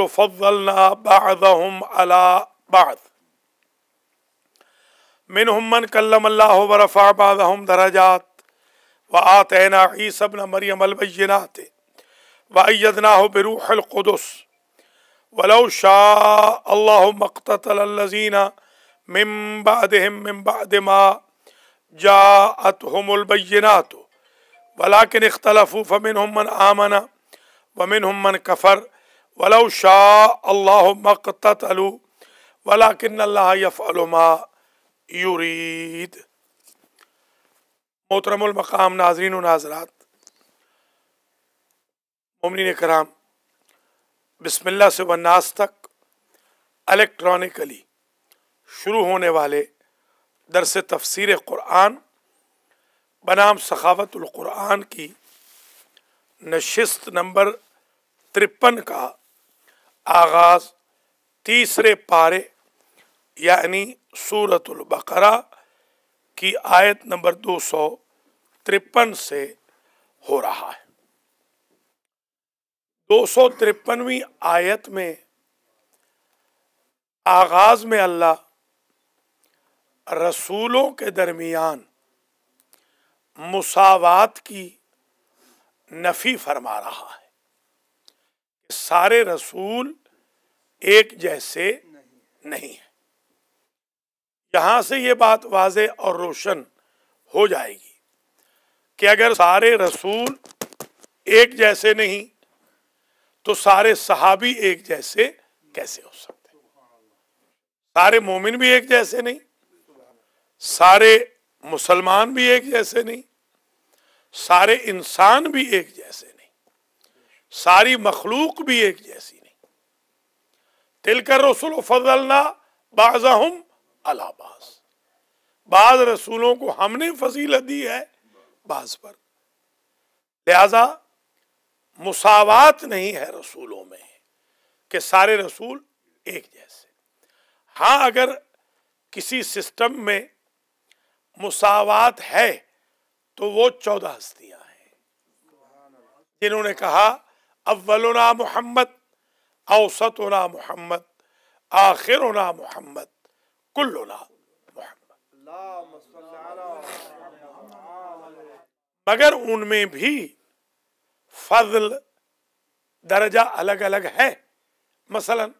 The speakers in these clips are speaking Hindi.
فضلنا بعضهم على بعض منهم من كلم الله ورفع بعضهم درجات وآتينا عيسى ابن مريم البينات وأيدناه بروح القدس ولو شاء الله ما اقتتل الذين من بعدهم من بعد ما جاءتهم البينات ولكن اختلفوا فمنهم من آمن ومنهم من كفر वला शाह अल्लाह मकतलू वला किन्नफ़लमा यूरीद मोहतरमक़ाम नाजरीन नाजरात ममिन कराम बिस्मिल्ला से वन्नास तक इलेक्ट्रॉनिकली शुरू होने वाले दरस तफसर क़ुरान बनाम सखावतुल्क़ुरान की नशस्त नंबर तिरपन का आगाज तीसरे पारे यानी सूरत बकरा की आयत नंबर दो सौ तिरपन से हो रहा है दो सौ तिरपनवी आयत में आगाज में अल्लाह रसूलों के दरमियान मुसावात की नफी फरमा रहा है सारे रसूल एक जैसे नहीं है यहां से ये बात वाजे और रोशन हो जाएगी कि अगर सारे रसूल एक जैसे नहीं तो सारे सहाबी एक जैसे कैसे हो सकते सारे मोमिन भी एक जैसे नहीं सारे मुसलमान भी एक जैसे नहीं सारे इंसान भी एक जैसे सारी मखलूक भी एक जैसी नहीं तिलकर रसुल फजलना बाजा हम अलाबाज बाज रसूलों को हमने फजीलत दी है बाज पर लिहाजा मुसावात नहीं है रसूलों में कि सारे रसूल एक जैसे हाँ अगर किसी सिस्टम में मुसावात है तो वो चौदह हस्तियां हैं जिन्होंने कहा अव्वलना मोहम्मद औसतना मोहम्मद आखिरना मोहम्मद कुल्लना मोहम्मद मगर उनमें भी फजल दर्जा अलग अलग है मसलन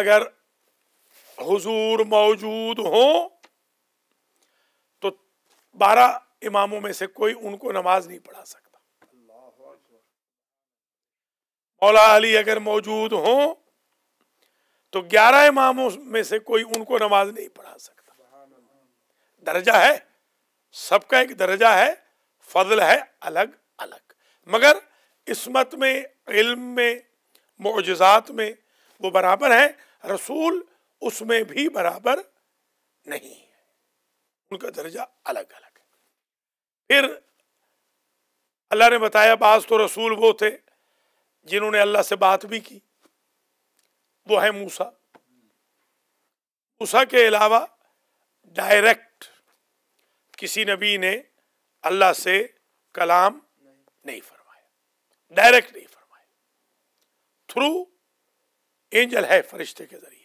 अगर हुजूर मौजूद हो तो बारह इमामों में से कोई उनको नमाज नहीं पढ़ा सकता मौला अली अगर मौजूद हों तो ग्यारह इमामों में से कोई उनको नमाज नहीं पढ़ा सकता दर्जा है सबका एक दर्जा है फजल है अलग अलग मगर इसमत में इल्म में मुजजात में वो बराबर है रसूल उसमें भी बराबर नहीं है उनका दर्जा अलग अलग है फिर अल्लाह ने बताया बाज तो रसूल वो थे जिन्होंने अल्लाह से बात भी की वो है मूसा मूसा के अलावा डायरेक्ट किसी नबी ने अल्लाह से कलाम नहीं फरमाया डायरेक्ट नहीं फरमाया थ्रू एंजल है फरिश्ते के जरिए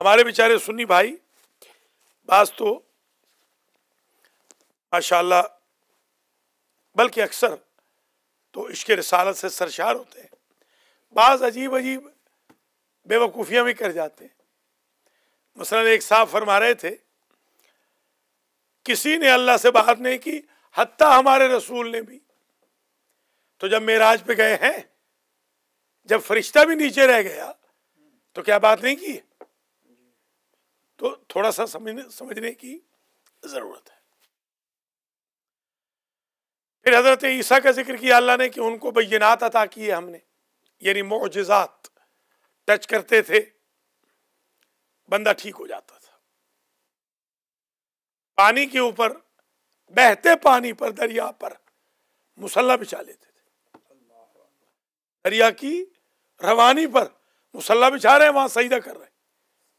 हमारे बेचारे सुन्नी भाई बास तो माशाल्लाह बल्कि अक्सर तो इश्क रसालत से सरशार होते हैं बाज़ अजीब अजीब बेवकूफ़ियाँ भी कर जाते हैं मसलन एक साहब फरमा रहे थे किसी ने अल्लाह से बात नहीं की हत्ता हमारे रसूल ने भी तो जब मेराज पे गए हैं जब फरिश्ता भी नीचे रह गया तो क्या बात नहीं की तो थोड़ा सा समझने समझने की ज़रूरत है फिर हज़रत ईसा का जिक्र किया अल्लाह ने कि उनको बैनात अता किए हमने यानी मोजात टच करते थे बंदा ठीक हो जाता था पानी के ऊपर बहते पानी पर दरिया पर मुसल्ला बिछा लेते थे दरिया की रवानी पर मुसल्ला बिछा रहे हैं वहां सईदा कर रहे हैं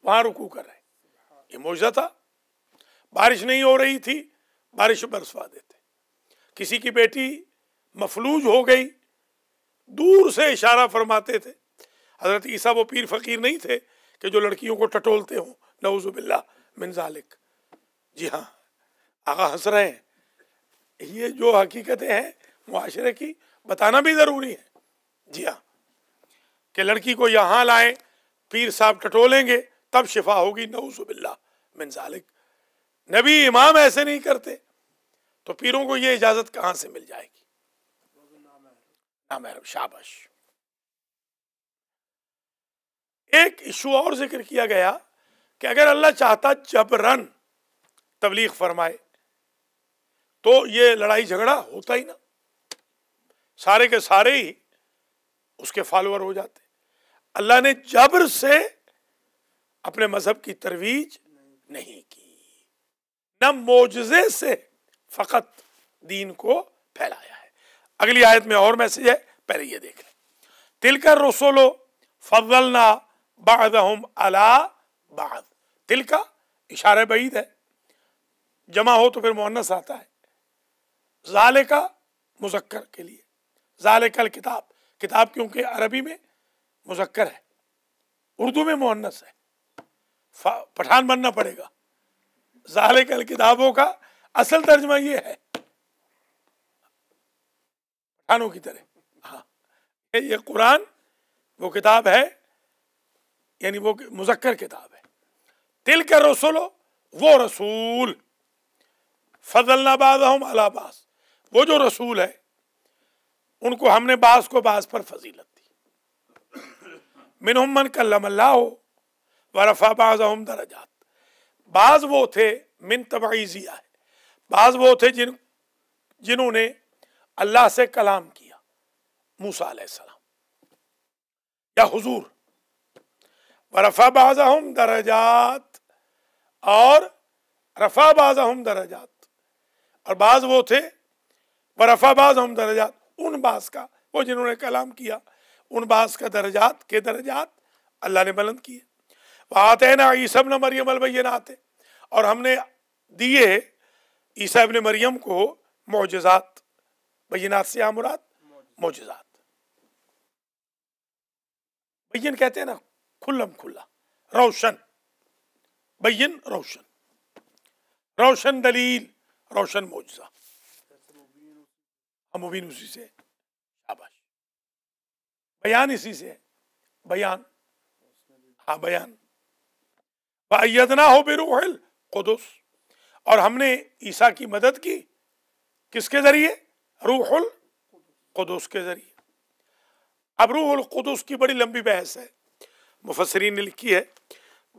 वहां रुकू कर रहे हैं ये मोजा था बारिश नहीं हो रही थी बारिश बरसवा देते किसी की बेटी मफलूज हो गई दूर से इशारा फरमाते थे हज़रत ईसा वो पीर फ़कीर नहीं थे कि जो लड़कियों को टटोलते हों नवजुबिल्ला मिनजालिक जी हाँ आगा हंस रहे हैं ये जो हकीकतें हैं मुआरे की बताना भी ज़रूरी है जी हाँ कि लड़की को यहाँ लाएं पीर साहब टटोलेंगे तब शिफा होगी नवजुबिल्ला मिनजालिक नबी इमाम ऐसे नहीं करते तो पीरों को ये इजाजत कहां से मिल जाएगी नामहरम शाबाश एक इशू और जिक्र किया गया कि अगर अल्लाह चाहता जबरन तबलीग फरमाए तो ये लड़ाई झगड़ा होता ही ना सारे के सारे ही उसके फॉलोअर हो जाते अल्लाह ने जबर से अपने मजहब की तरवीज नहीं की न मोजे से फकत दीन को फैलाया है अगली आयत में और मैसेज है पहले ये देख लें तिलकर रसोलो फजलना बादहम अला बाद तिलका इशारा बईद है जमा हो तो फिर मुहन्नस आता है जाले का मुजक्कर के लिए जाले कल किताब किताब क्योंकि अरबी में मुजक्कर है उर्दू में मुहन्नस है पठान बनना पड़ेगा जाले कल किताबों का असल तर्जमा ये है पठानों की तरह हाँ ये कुरान वो किताब है यानी वो मुजक्कर किताब है तिल का रसूलो वो रसूल फजलनाबाद हम अलाबास वो जो रसूल है उनको हमने बास को बास पर फजीलत दी मिनहमन कल्ला हो व रफ़ा बाज़ हम दराजात बाज वो थे मिन तबीजिया है बाज वो थे जिन जिन्होंने अल्लाह से कलाम किया मूसा सलाम या हुजूर रफ़ा बाज़ाहम दरजात और रफ़ा बाज़ाहम दरजात और बाज वो थे रफ़ा बाज़ाहम दरजात उन बाज का वो जिन्होंने कलाम किया उन बाज का दरजात के दरजात अल्लाह ने बुलंद किए वह आते हैं ना ये सब न मरियम आते और हमने दिए ईसा इबन मरियम को मोजात बयनात से मुराद मोजात बयन कहते हैं ना खुल्लम खुल्ला रोशन बयन रोशन रोशन दलील रोशन मोजा हम मुबीन उसी से शाबाश बयान इसी से बयान हाँ बयान वैदना हो बेरूहल कुदस और हमने ईसा की मदद की किसके जरिए रूहुल कुदूस के जरिए अब रूहुल कुदूस की बड़ी लंबी बहस है मुफसरीन ने लिखी है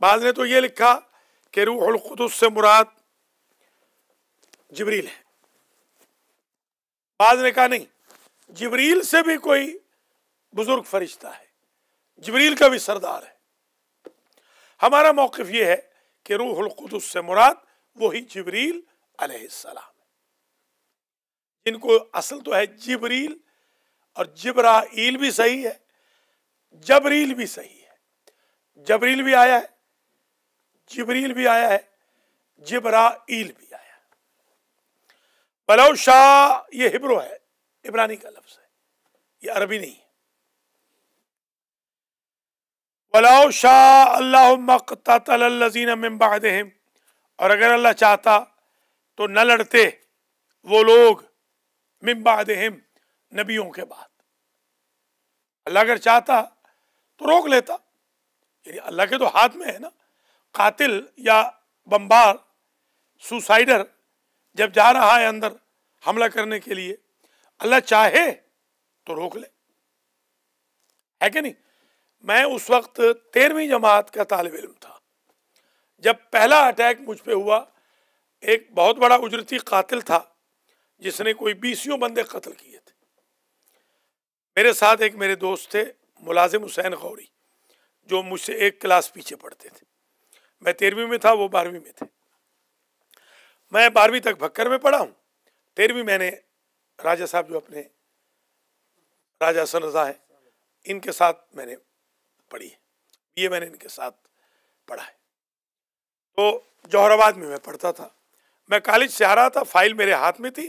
बाद ने तो ये लिखा कि रूहुल कुदूस से मुराद जबरील है बाद ने कहा नहीं जबरील से भी कोई बुजुर्ग फरिश्ता है जबरील का भी सरदार है हमारा मौकफ यह है कि रूहुल कुदस से मुराद वही जिबरील अलैहिस्सलाम जिनको असल तो है जिबरील और जिब्राइल भी सही है जबरील भी सही है जबरील भी आया है जिबरील भी आया है जिब्राइल भी आया है शाह ये हिब्रो है इब्रानी का लफ्ज है ये अरबी नहीं है बलौ शाह अल्लाह मकतलजीन और अगर अल्लाह चाहता तो न लड़ते वो लोग मिम्बादहिम नबियों के बाद अल्लाह अगर चाहता तो रोक लेता यानी अल्लाह के तो हाथ में है ना कातिल या बम्बार सुसाइडर जब जा रहा है अंदर हमला करने के लिए अल्लाह चाहे तो रोक ले है कि नहीं मैं उस वक्त तेरहवीं जमात का तालब इम था जब पहला अटैक मुझ पर हुआ एक बहुत बड़ा उजरती कातिल था जिसने कोई बीसियों बंदे कत्ल किए थे मेरे साथ एक मेरे दोस्त थे मुलाजिम हुसैन गौरी जो मुझसे एक क्लास पीछे पढ़ते थे मैं तेरहवीं में था वो बारहवीं में थे मैं बारहवीं तक भक्कर में पढ़ा हूँ तेरहवीं मैंने राजा साहब जो अपने राजा रजा है इनके साथ मैंने पढ़ी है ये मैंने इनके साथ पढ़ा है तो जौहराबाद में मैं पढ़ता था मैं कॉलेज से आ रहा था फाइल मेरे हाथ में थी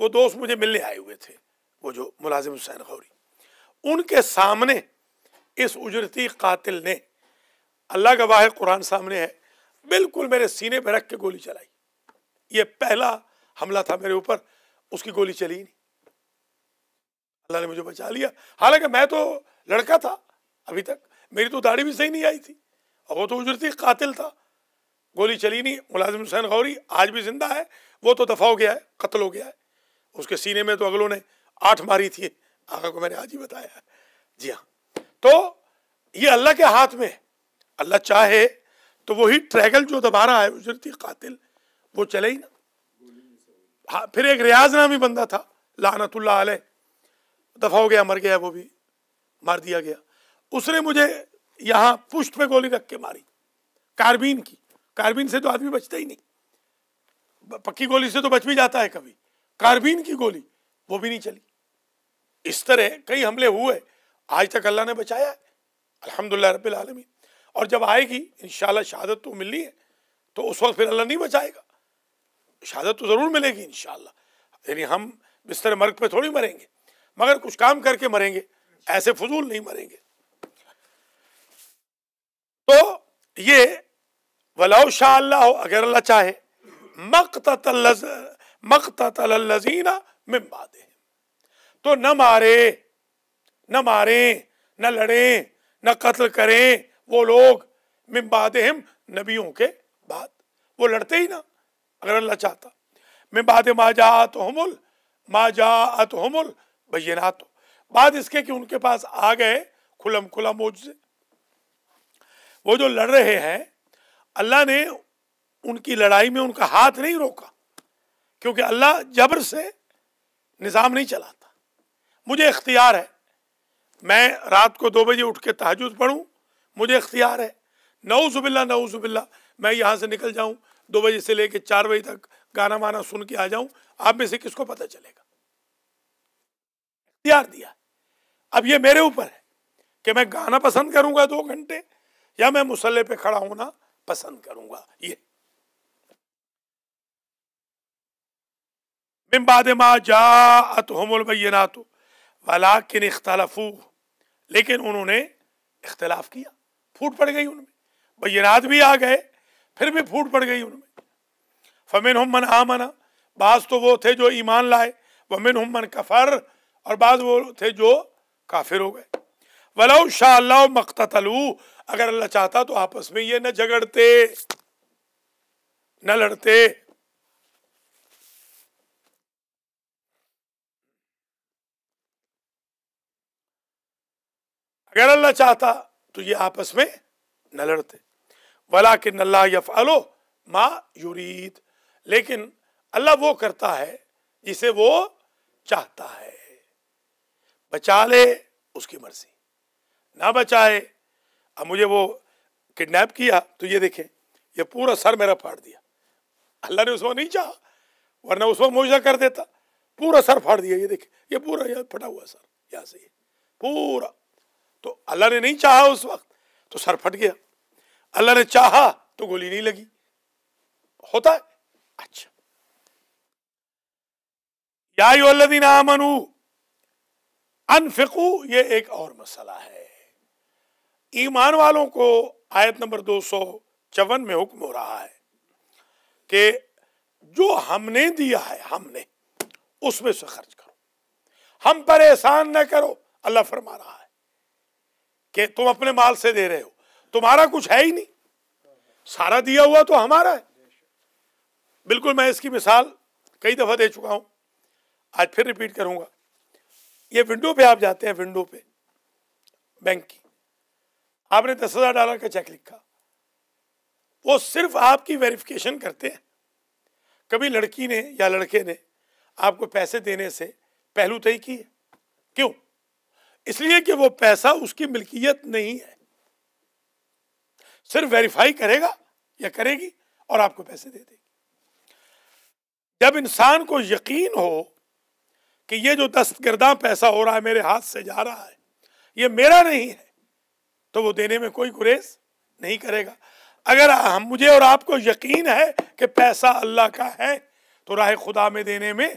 वो दोस्त मुझे मिलने आए हुए थे वो जो मुलाजिम हुसैन गौरी उनके सामने इस उजरती कातिल ने अल्लाह गवाह है कुरान सामने है बिल्कुल मेरे सीने पर रख के गोली चलाई ये पहला हमला था मेरे ऊपर उसकी गोली चली नहीं अल्लाह ने मुझे बचा लिया हालांकि मैं तो लड़का था अभी तक मेरी तो दाढ़ी भी सही नहीं आई थी और वो तो उजरती कातिल था गोली चली नहीं मुलाजिम हुसैन गौरी आज भी जिंदा है वो तो दफा हो गया है कत्ल हो गया है उसके सीने में तो अगलों ने आठ मारी थी आगा को मैंने आज ही बताया जी हाँ तो ये अल्लाह के हाथ में है अल्लाह चाहे तो वही ट्रैगल जो दोबारा है उजरती कातिल वो चले ही ना हाँ फिर एक रियाज नामी बंदा था लानतुल्ला आल दफा हो गया मर गया वो भी मार दिया गया उसने मुझे यहाँ पुष्ट पे गोली रख के मारी कारबीन की कारबीन से तो आदमी बचता ही नहीं पक्की गोली से तो बच भी जाता है कभी कारबीन की गोली वो भी नहीं चली इस तरह कई हमले हुए आज तक अल्लाह ने बचाया है अलहमदिल्ला रबालमी और जब आएगी इन शहादत तो मिलनी है तो उस वक्त फिर अल्लाह नहीं बचाएगा शहादत तो ज़रूर मिलेगी इन यानी हम बिस्तर मर्ग पे थोड़ी मरेंगे मगर कुछ काम करके मरेंगे ऐसे फजूल नहीं मरेंगे तो ये वलाउ शाह अगर अल्लाह चाहे मकतना में दे तो न मारे न मारे न लड़े न कत्ल करें वो लोग मिम्बाद हम नबियों के बाद वो लड़ते ही ना अगर अल्लाह चाहता मिम्बाद जा तो हमुल माजा तो हमुल भैया तो बाद इसके कि उनके पास आ गए खुलम खुला से वो जो लड़ रहे हैं अल्लाह ने उनकी लड़ाई में उनका हाथ नहीं रोका क्योंकि अल्लाह जबर से निज़ाम नहीं चलाता मुझे इख्तियार है मैं रात को दो बजे उठ के तहजद पढ़ूँ मुझे इख्तियार है नऊसबिल्ला नऊसबिल्ला मैं यहाँ से निकल जाऊँ दो बजे से लेकर चार बजे तक गाना वाना सुन के आ जाऊँ आप में से किसको पता चलेगा इख्तियार दिया अब ये मेरे ऊपर है कि मैं गाना पसंद करूँगा दो घंटे या मैं मुसल्ले पे खड़ा होना पसंद करूंगा ये मिम्बाद मा जा वाला किन लेकिन उन्होंने इख्तलाफ किया फूट पड़ गई उनमें बैनात भी आ गए फिर भी फूट पड़ गई उनमें फमिन हमन आमना बाज तो वो थे जो ईमान लाए वमिन हम कफर और बाद वो थे जो काफिर हो गए वलो शाह मख्तलू अगर अल्लाह चाहता तो आपस में ये न झगड़ते न लड़ते अगर अल्लाह चाहता तो ये आपस में न लड़ते वला कि नल्ला यफ अलो माँ यूरीद लेकिन अल्लाह वो करता है जिसे वो चाहता है बचा ले उसकी मर्जी ना बचाए अब मुझे वो किडनैप किया तो ये देखे ये पूरा सर मेरा फाड़ दिया अल्लाह ने वक्त नहीं चाह वरना उस वक्त मुआवजा कर देता पूरा सर फाड़ दिया ये देखे ये पूरा यहाँ फटा हुआ सर यहाँ से पूरा तो अल्लाह ने नहीं चाहा उस वक्त तो सर फट गया अल्लाह ने चाहा तो गोली नहीं लगी होता है अच्छा यादीन आमनू अनफिकू ये एक और मसला है ईमान वालों को आयत नंबर दो सौ चवन में हुक्म हो रहा है कि जो हमने दिया है हमने उसमें से खर्च करो हम पर एहसान न करो अल्लाह फरमा रहा है कि तुम अपने माल से दे रहे हो तुम्हारा कुछ है ही नहीं सारा दिया हुआ तो हमारा है बिल्कुल मैं इसकी मिसाल कई दफ़ा दे चुका हूं आज फिर रिपीट करूंगा ये विंडो पे आप जाते हैं विंडो पे बैंक की आपने दस हजार डॉलर का चेक लिखा वो सिर्फ आपकी वेरिफिकेशन करते हैं कभी लड़की ने या लड़के ने आपको पैसे देने से पहलू तय की है क्यों इसलिए कि वो पैसा उसकी मिल्कियत नहीं है सिर्फ वेरीफाई करेगा या करेगी और आपको पैसे दे देगी जब इंसान को यकीन हो कि ये जो दस्तगर्दा पैसा हो रहा है मेरे हाथ से जा रहा है ये मेरा नहीं है तो वो देने में कोई गुरेज नहीं करेगा अगर हम मुझे और आपको यकीन है कि पैसा अल्लाह का है तो राह खुदा में देने में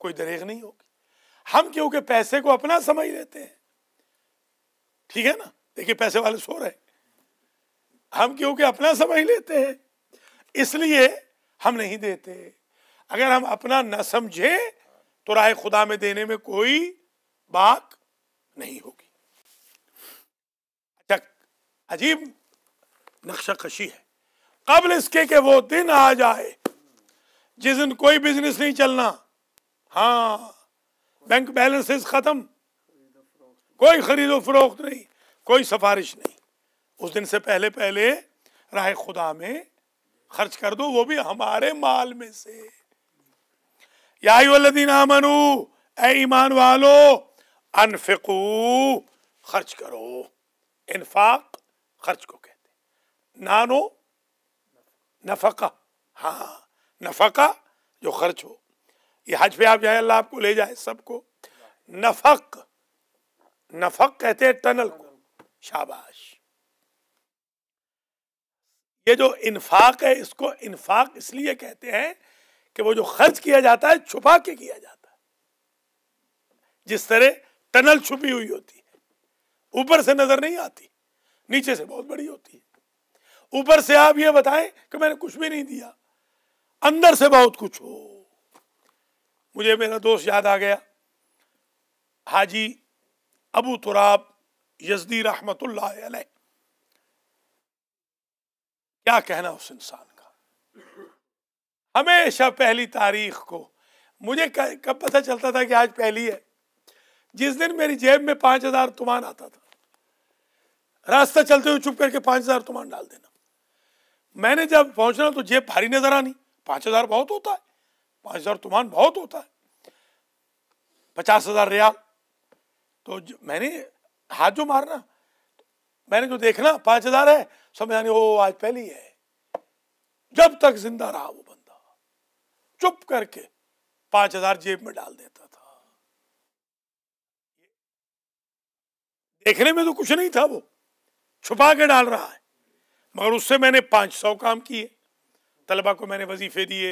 कोई दरेग नहीं होगी हम क्योंकि पैसे को अपना समझ लेते हैं ठीक है ना देखिए पैसे वाले सो रहे हम क्योंकि अपना समझ लेते हैं इसलिए हम नहीं देते अगर हम अपना न समझे तो राय खुदा में देने में कोई बात नहीं होगी अजीब नक्शा कशी है कबल इसके के वो दिन आ जाए जिस दिन कोई बिजनेस नहीं चलना हाँ बैंक बैलेंसेस ख़त्म कोई खरीदो फरोख्त नहीं कोई सिफारिश नहीं उस दिन से पहले पहले राह खुदा में खर्च कर दो वो भी हमारे माल में से यादीन आमनू ए ईमान वालो अनफिकू खर्च करो इन्फाक खर्च को कहते हैं नानो नफका हाँ नफका जो खर्च हो ये हज पे आप जाए अल्लाह आपको ले जाए सबको नफक नफक कहते हैं टनल को शाबाश ये जो इन्फाक है इसको इन्फाक इसलिए कहते हैं कि वो जो खर्च किया जाता है छुपा के किया जाता है जिस तरह टनल छुपी हुई होती है ऊपर से नजर नहीं आती नीचे से बहुत बड़ी होती है ऊपर से आप ये बताएं कि मैंने कुछ भी नहीं दिया अंदर से बहुत कुछ हो मुझे मेरा दोस्त याद आ गया हाजी अबू तुराब यजदी रहमत क्या कहना उस इंसान का हमेशा पहली तारीख को मुझे कब पता चलता था कि आज पहली है जिस दिन मेरी जेब में पांच हजार तुमान आता था रास्ता चलते हुए चुप करके पांच हज़ार तुम्हारा तो डाल देना मैंने जब पहुंचना तो जेब भारी नजर आनी पांच हज़ार बहुत होता है पांच हज़ार तुम्हान तो बहुत होता है पचास हज़ार रियाल तो मैंने हाथ जो मारना मैंने जो देखना पांच हज़ार है समझ आने वो आज पहली है जब तक जिंदा रहा वो बंदा चुप करके पांच हज़ार जेब में डाल देता था देखने में तो कुछ नहीं था वो छुपा के डाल रहा है मगर उससे मैंने पाँच सौ काम किए तलबा को मैंने वजीफ़े दिए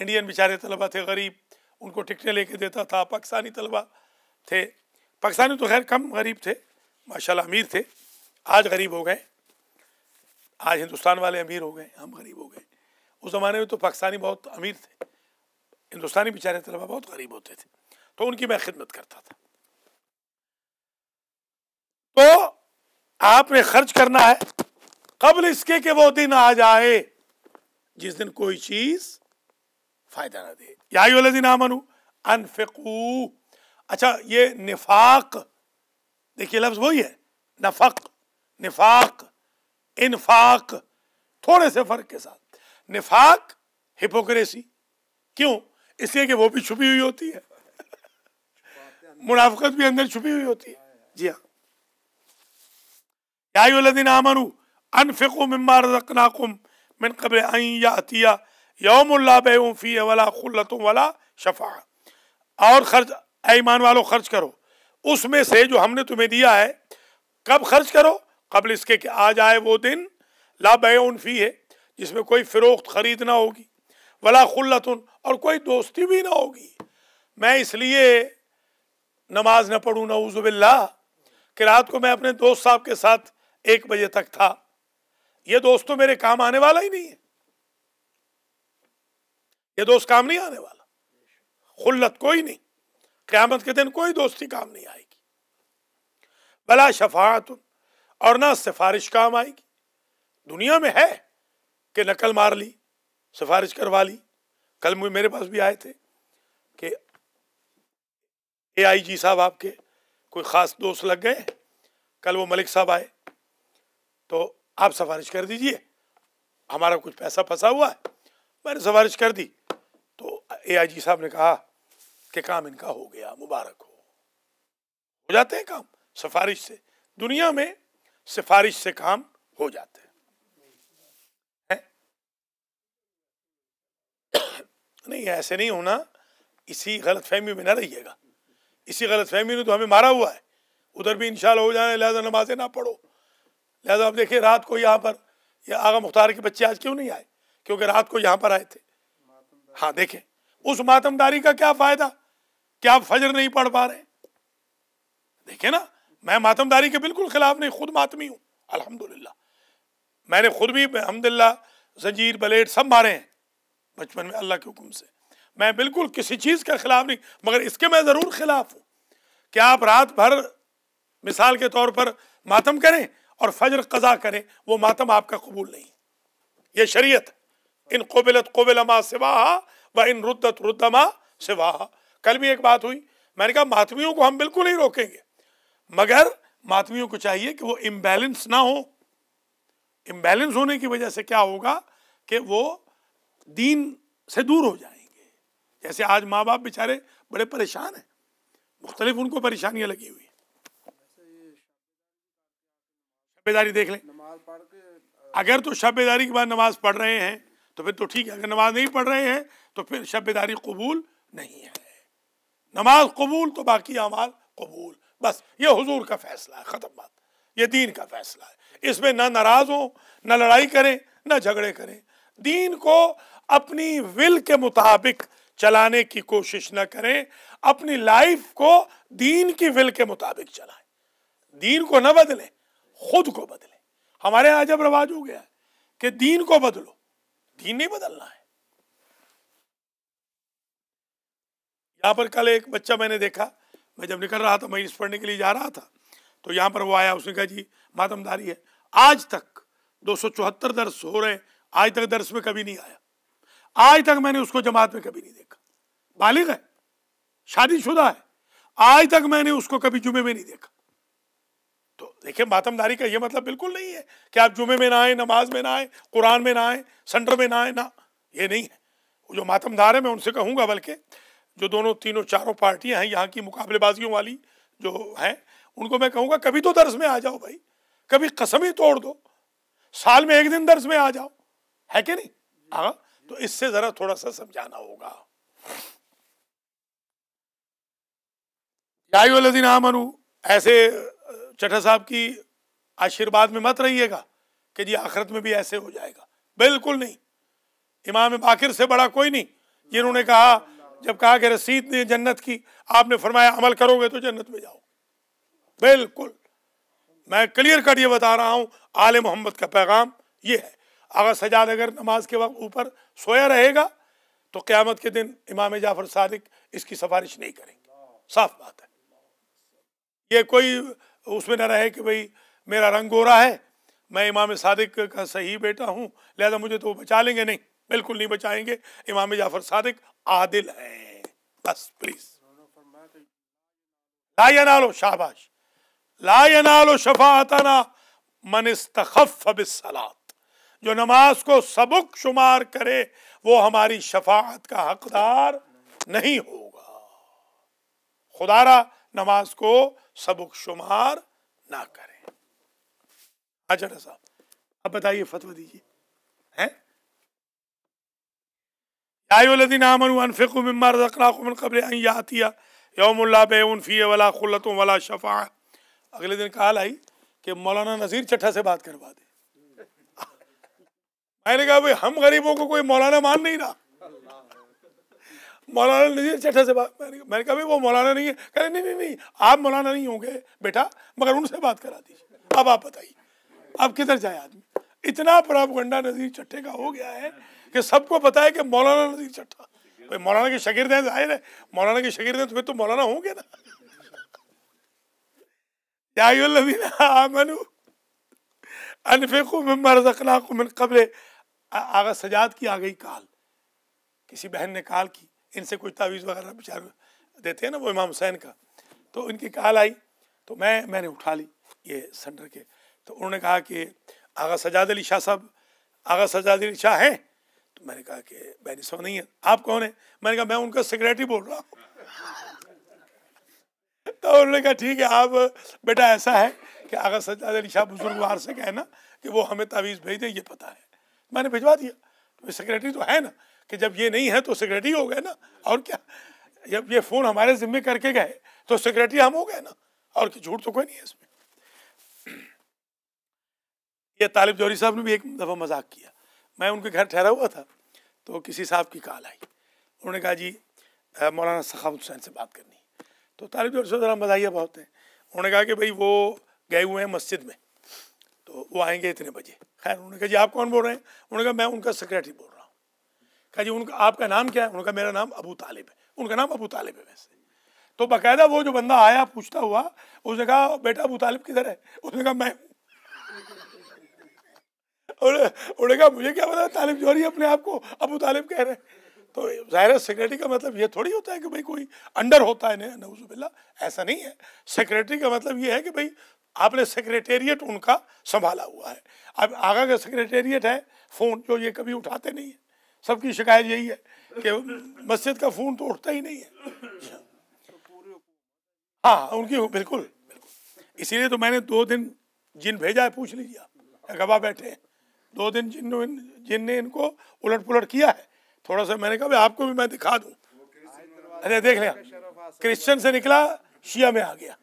इंडियन बेचारे तलबा थे गरीब उनको टिकटें लेके देता था पाकिस्तानी तलबा थे पाकिस्तानी तो खैर कम गरीब थे माशाल्लाह अमीर थे आज गरीब हो गए आज हिंदुस्तान वाले अमीर हो गए हम गरीब हो गए उस ज़माने में तो पाकिस्तानी बहुत अमीर थे हिंदुस्तानी बेचारे तलबा बहुत गरीब होते थे तो उनकी मैं खिदमत करता था तो आपने खर्च करना है कबल इसके कि वो दिन आ जाए जिस दिन कोई चीज फायदा ना दे दिन ना मनु अनफिकू अच्छा ये निफाक देखिए लफ्ज वही है नफक निफाक इनफाक थोड़े से फर्क के साथ निफाक हिपोक्रेसी क्यों इसलिए कि वो भी छुपी हुई होती है मुनाफकत भी अंदर छुपी हुई होती है जी हाँ और खर्च ईमान वालों खर्च करो उसमें से जो हमने तुम्हें दिया है कब खर्च करो कबल इसके कि आ जाए वो दिन ला बेफ़ी है जिसमें कोई फ़रोख्त ख़रीद ना होगी वला खुल्लतुन और कोई दोस्ती भी ना होगी मैं इसलिए नमाज न पढ़ू नऊज़बिल्ला कि रात को मैं अपने दोस्त साहब के साथ एक बजे तक था ये दोस्तों मेरे काम आने वाला ही नहीं है ये दोस्त काम नहीं आने वाला खुल्लत कोई नहीं क्यामत के दिन कोई दोस्ती काम नहीं आएगी बला शफात और ना सिफारिश काम आएगी दुनिया में है कि नकल मार ली सिफारिश करवा ली कल मेरे पास भी आए थे कि ए आई जी साहब आपके कोई ख़ास दोस्त लग गए कल वो मलिक साहब आए तो आप सिफारिश कर दीजिए हमारा कुछ पैसा फंसा हुआ है मैंने सिफारिश कर दी तो जी साहब ने कहा कि काम इनका हो गया मुबारक हो हो जाते हैं काम सिफारिश से दुनिया में सिफारिश से काम हो जाते हैं नहीं ऐसे नहीं होना इसी गलत फहमी में ना रहिएगा इसी गलत फहमी ने तो हमें मारा हुआ है उधर भी इंशाल्लाह हो जाए लिहाजा नमाजें ना पढ़ो लिहाजा तो आप देखिए रात को यहाँ पर ये यह आगा मुख्तार के बच्चे आज क्यों नहीं आए क्योंकि रात को यहाँ पर आए थे हाँ देखें उस मातमदारी का क्या फ़ायदा क्या आप फजर नहीं पढ़ पा रहे देखे ना मैं मातमदारी के बिल्कुल ख़िलाफ़ नहीं खुद मातमी हूँ अल्हम्दुलिल्लाह मैंने खुद भी अलहमदिल्ला जंजीर बलेट सब मारे हैं बचपन में अल्लाह के हुक्म से मैं बिल्कुल किसी चीज़ के ख़िलाफ़ नहीं मगर इसके मैं ज़रूर ख़िलाफ़ हूँ क्या आप रात भर मिसाल के तौर पर मातम करें और फजर कज़ा करें वो मातम आपका कबूल नहीं ये शरीयत इन कोबिलत कोबिलमा सिवाहा व इन रुद्दत रुद्दमा सिवाहा कल भी एक बात हुई मैंने कहा मातमियों को हम बिल्कुल नहीं रोकेंगे मगर मातमियों को चाहिए कि वो इम्बैलेंस ना हो इम्बैलेंस होने की वजह से क्या होगा कि वो दीन से दूर हो जाएंगे जैसे आज माँ बाप बेचारे बड़े परेशान हैं मुख्तलिफ उनको परेशानियाँ लगी हुई बेदारी देख लें अगर तो शब बेदारी के बाद नमाज पढ़ रहे हैं तो फिर तो ठीक है अगर नमाज नहीं पढ़ रहे हैं तो फिर शब बेदारी कबूल नहीं है नमाज कबूल तो बाकी अमाल कबूल बस ये हुजूर का फैसला है ख़त्म बात ये दीन का फैसला है इसमें ना नाराज़ हो ना लड़ाई करें ना झगड़े करें दीन को अपनी विल के मुताबिक चलाने की कोशिश ना करें अपनी लाइफ को दीन की विल के मुताबिक चलाएं दीन को ना बदलें खुद को बदले हमारे यहां जब रवाज हो गया है कि दीन को बदलो दीन नहीं बदलना है यहां पर कल एक बच्चा मैंने देखा मैं जब निकल रहा था मैं इस पढ़ने के लिए जा रहा था तो यहां पर वो आया उसने कहा जी मातमदारी है आज तक दो सौ चौहत्तर दर्श हो रहे आज तक दर्श में कभी नहीं आया आज तक मैंने उसको जमात में कभी नहीं देखा बालिग है शादीशुदा है आज तक मैंने उसको कभी जुमे में नहीं देखा देखिए मातमदारी का ये मतलब बिल्कुल नहीं है कि आप जुमे में ना आए नमाज में ना आए कुरान में ना आए सेंटर में ना आए ना ये नहीं है जो मातमदार है मैं उनसे कहूँगा बल्कि जो दोनों तीनों चारों पार्टियाँ हैं यहाँ की मुकाबलेबाजियों वाली जो हैं उनको मैं कहूँगा कभी तो दर्ज में आ जाओ भाई कभी कसम ही तोड़ दो साल में एक दिन दर्ज में आ जाओ है कि नहीं हाँ तो इससे ज़रा थोड़ा सा समझाना होगा ऐसे चटा साहब की आशीर्वाद में मत रहिएगा कि जी आखिरत में भी ऐसे हो जाएगा बिल्कुल नहीं इमाम बाकिर से बड़ा कोई नहीं जिन्होंने कहा जब कहा कि रसीद ने जन्नत की आपने फरमाया अमल करोगे तो जन्नत में जाओ बिल्कुल मैं क्लियर कट ये बता रहा हूँ आल मोहम्मद का पैगाम ये है अगर सजाद अगर नमाज के वक्त ऊपर सोया रहेगा तो क़्यामत के दिन इमाम जाफर सादिक इसकी सिफारिश नहीं करेंगे साफ बात है ये कोई उसमें ना रहे कि भाई मेरा रंग गोरा है मैं इमाम सादिक का सही बेटा हूँ लिहाजा मुझे तो बचा लेंगे नहीं बिल्कुल नहीं बचाएंगे इमाम जाफर सादिक आदिल है बस प्लीज ला नालो शाबाश ला शफातना मन सलात जो नमाज को सबक शुमार करे वो हमारी शफात का हकदार नहीं होगा खुदारा नमाज को सबक शुमार ना करें आचार्य साहब अब बताइए फतवा दीजिए हैं शफा अगले दिन कहा लाई कि मौलाना नज़ीर चट्ठा से बात करवा दे मैंने कहा भाई हम गरीबों को कोई मौलाना मान नहीं रहा मौलाना नजीर चेठा से बात मैंने मैंने कहा वो मौलाना नहीं है कह रहे नहीं नहीं नहीं आप मौलाना नहीं होंगे बेटा मगर उनसे बात करा दीजिए अब आप बताइए अब किधर जाए आदमी इतना प्रापगंडा नज़ीर चट्टे का हो गया है कि सबको पता है कि मौलाना नज़ीर चट्टा भाई मौलाना के शगिर्द हैं जाहिर है मौलाना के शगिर्द हैं तो फिर तो मौलाना होंगे ना यामनु आगा सजाद की आ गई काल किसी बहन ने काल की इनसे कुछ तावीज़ वगैरह विचार देते हैं ना वो इमाम हुसैन का तो इनकी कहाल आई तो मैं मैंने उठा ली ये सेंटर के तो उन्होंने कहा कि आगा सजाद अली शाह साहब आगा सजाद अली शाह हैं तो मैंने कहा कि मैंने सो नहीं है आप कौन है मैंने कहा मैं उनका सेक्रेटरी बोल रहा हूँ तो उन्होंने कहा ठीक है आप बेटा ऐसा है कि आगा सजाद अली शाह बुजुर्ग बुजुर्गवार से कहना कि वो हमें तावीज़ भेज दें ये पता है मैंने भिजवा दिया तो सेक्रेटरी तो है ना कि जब ये नहीं है तो सेक्रेटरी हो गए ना और क्या जब ये फ़ोन हमारे जिम्मे करके गए तो सेक्रेटरी हम हो गए ना और झूठ तो कोई नहीं है इसमें ये तालिब जौहरी साहब ने भी एक दफ़ा मजाक किया मैं उनके घर ठहरा हुआ था तो किसी साहब की कॉल आई उन्होंने कहा जी मौलाना सखावत हुसैन से बात करनी तो तालिब जौहरी साहब जरा मजाइया बहुत हैं उन्होंने कहा कि भाई वो गए हुए हैं मस्जिद में तो वो आएंगे इतने बजे खैर उन्होंने कहा जी आप कौन बोल रहे हैं उन्होंने कहा मैं उनका सेक्रेटरी बोल रहा हूँ कहा जी उनका आपका नाम क्या है उनका मेरा नाम अबू तालिब है उनका नाम अबू तालिब है वैसे तो बाकायदा वो जो बंदा आया पूछता हुआ उसने कहा बेटा अबू तालिब किधर है उसने कहा मैं और उन्होंने कहा मुझे क्या पता तालिब जौहरी अपने आप को अबू तालिब कह रहे हैं तो ज़ाहिर सेक्रेटरी का मतलब ये थोड़ी होता है कि भाई कोई अंडर होता है नवजुबिल्ला ऐसा नहीं है सेक्रेटरी का मतलब ये है कि भाई आपने सेक्रेटेरिएट उनका संभाला हुआ है अब आगा का सेक्रेटेरिएट है फ़ोन जो ये कभी उठाते नहीं है सबकी शिकायत यही है कि मस्जिद का फोन तो उठता ही नहीं है हाँ उनकी हो बिल्कुल, बिल्कुल। इसीलिए तो मैंने दो दिन जिन भेजा है पूछ लीजिए आप गवाह बैठे हैं दो दिन जिन जिन ने इनको उलट पुलट किया है थोड़ा सा मैंने कहा भाई आपको भी मैं दिखा दूँ अरे देख लिया क्रिश्चियन से निकला शिया में आ गया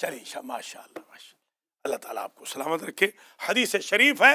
चलिए माशा अल्लाह ताला आपको सलामत रखे हदीस शरीफ है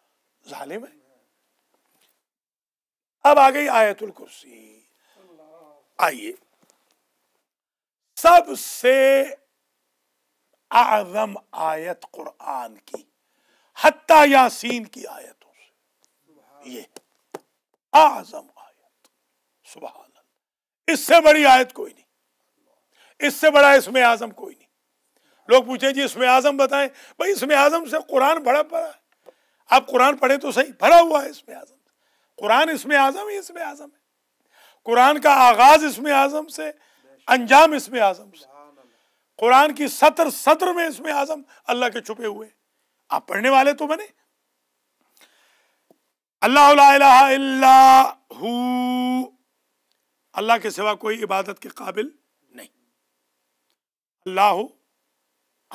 जालिम है अब आ गई आयतुल कुर्सी आइए सबसे आजम आयत कुरान की हत्ता यासीन की आयतों से ये आजम आयत सुबह इससे बड़ी आयत कोई नहीं इससे बड़ा इसमें आजम कोई नहीं लोग पूछे जी इसमें आजम बताएं भाई इसमें आजम से कुरान बड़ा पड़ा आप कुरान पढ़े तो सही भरा हुआ है इसमें आजम कुरान इसमें आजम ही इसमें आजम है कुरान का आगाज इसमें आजम से अंजाम इसमें आजम से कुरान की सत्र सत्र में इसमें आजम अल्लाह के छुपे हुए आप पढ़ने वाले तो बने अल्लाह अल्लाह के सिवा कोई इबादत के काबिल नहीं अल्लाह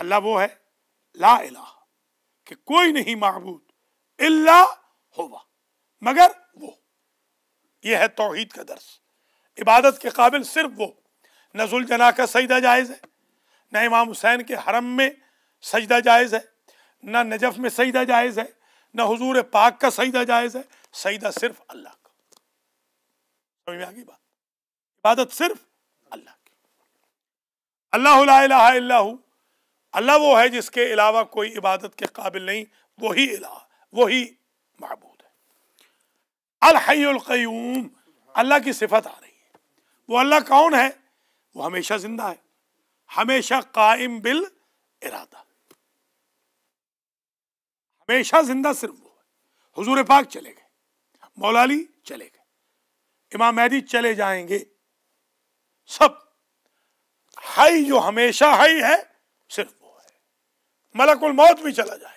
अल्लाह वो है ला इलाह कि कोई नहीं महबूद इल्ला होवा मगर वो ये है तोहहीद का दर्श इबादत के काबिल सिर्फ वो न जना का सजदा जायज़ है न इमाम हुसैन के हरम में सजदा जायज़ है न नजफ़ में सजदा जायज़ है न हजूर पाक का सजदा जायज़ है सजदा सिर्फ अल्लाह का समझ में आ गई बात इबादत सिर्फ अल्लाह की अल्लाह अल्लाह वो है जिसके अलावा कोई इबादत के काबिल नहीं वही इलाह वही महबूद है अलहैक्यूम अल्लाह की सिफत आ रही है वो अल्लाह कौन है वो हमेशा जिंदा है हमेशा कायम बिल इरादा हमेशा जिंदा सिर्फ वो है हजूर पाक चले गए मौलाली चले गए इमाम मेहदी चले जाएंगे सब हाई जो हमेशा हाई है सिर्फ वो है मलकुल मौत भी चला जाए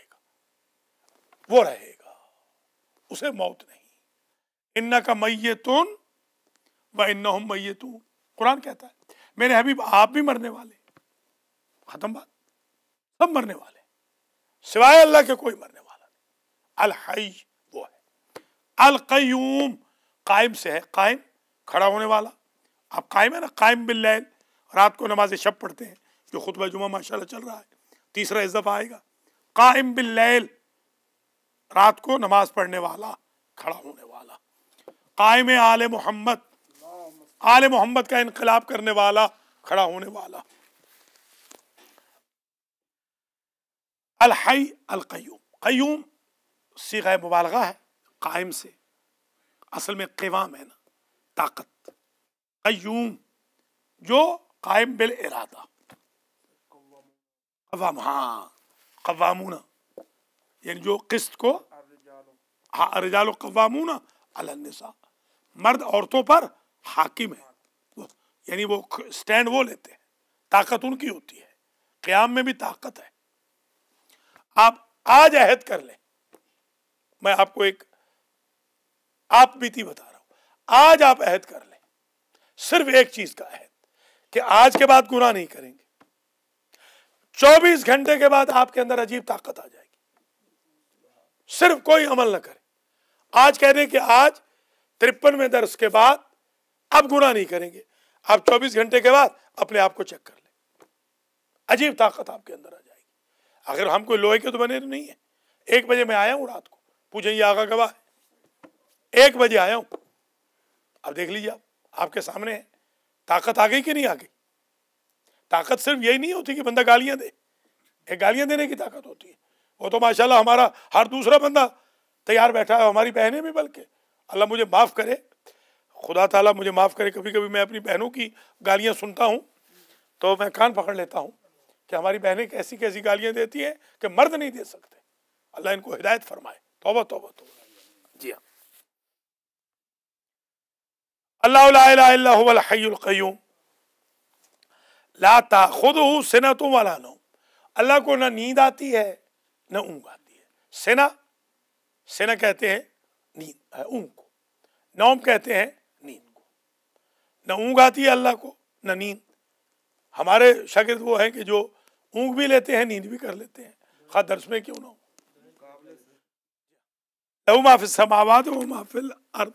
वो रहेगा उसे मौत नहीं इन्ना का तुन व इन्ना हम तू कुरान कहता है मेरे हबीब आप भी मरने वाले खत्म बात सब मरने वाले सिवाय अल्लाह के कोई मरने वाला नहीं हई वो है कयूम कायम से है कायम खड़ा होने वाला आप कायम है ना कायम बिल्लैल रात को नमाज शब पढ़ते हैं जो खुतबा जुमा माशाल्लाह चल रहा है तीसरा इस दफ़ा आएगा कायम बिल्लैल रात को नमाज पढ़ने वाला खड़ा होने वाला कायम आल मोहम्मद आल मोहम्मद का इनकलाब करने वाला खड़ा होने वाला अलहई अलकयूम कयूम सीगा मुबालगा है कायम से असल में क़वाम है ना ताकत कयूम जो कायम बिल इरादा कवाम हाँ कवामूना यानी जो किस्त को हाँ अरजाल कवामून मर्द औरतों पर हाकिम है यानी वो स्टैंड वो लेते हैं ताकत उनकी होती है क्याम में भी ताकत है आप आज अहद कर ले मैं आपको एक आप बीती बता रहा हूं आज आप अहद कर ले सिर्फ एक चीज का अहद कि आज के बाद गुना नहीं करेंगे 24 घंटे के बाद आपके अंदर अजीब ताकत आ जाए सिर्फ कोई अमल ना करे आज कह रहे कि आज तिरपनवें दर्श के बाद अब गुना नहीं करेंगे आप 24 घंटे के बाद अपने आप को चेक कर लें अजीब ताकत आपके अंदर आ जाएगी अगर हम कोई लोहे के तो बने नहीं है एक बजे मैं आया हूँ रात को पूछे ये आगा गवाह एक बजे आया हूँ अब देख लीजिए आप आपके सामने है ताकत आ गई कि नहीं आ गई ताकत सिर्फ यही नहीं होती कि बंदा गालियां दे एक गालियां देने की ताकत होती है वो तो माशाल्लाह हमारा हर दूसरा बंदा तैयार बैठा है हमारी बहनें भी बल्कि अल्लाह मुझे माफ़ करे खुदा ताला मुझे माफ़ करे कभी कभी मैं अपनी बहनों की गालियाँ सुनता हूँ तो मैं कान पकड़ लेता हूँ कि हमारी बहनें कैसी कैसी गालियाँ देती हैं कि मर्द नहीं दे सकते अल्लाह इनको हिदायत फरमाए तोबा तोबा तो जी हाँ अल्लाहयूम ला खुद हूँ सिनत वाला नो अल्लाह को ना नींद आती है न ऊंग आती है सेना सेना कहते हैं नींद ऊंग को नौम कहते हैं नींद को न ऊंग आती है अल्लाह को न नींद हमारे शागिर्द वो हैं कि जो ऊंग भी लेते हैं नींद भी कर लेते हैं खा दर्श में क्यों ना माफिल समावाद वो माफिल अर्द